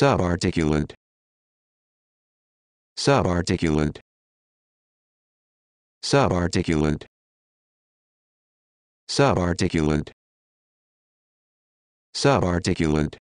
subarticulate subarticulate subarticulate subarticulate subarticulate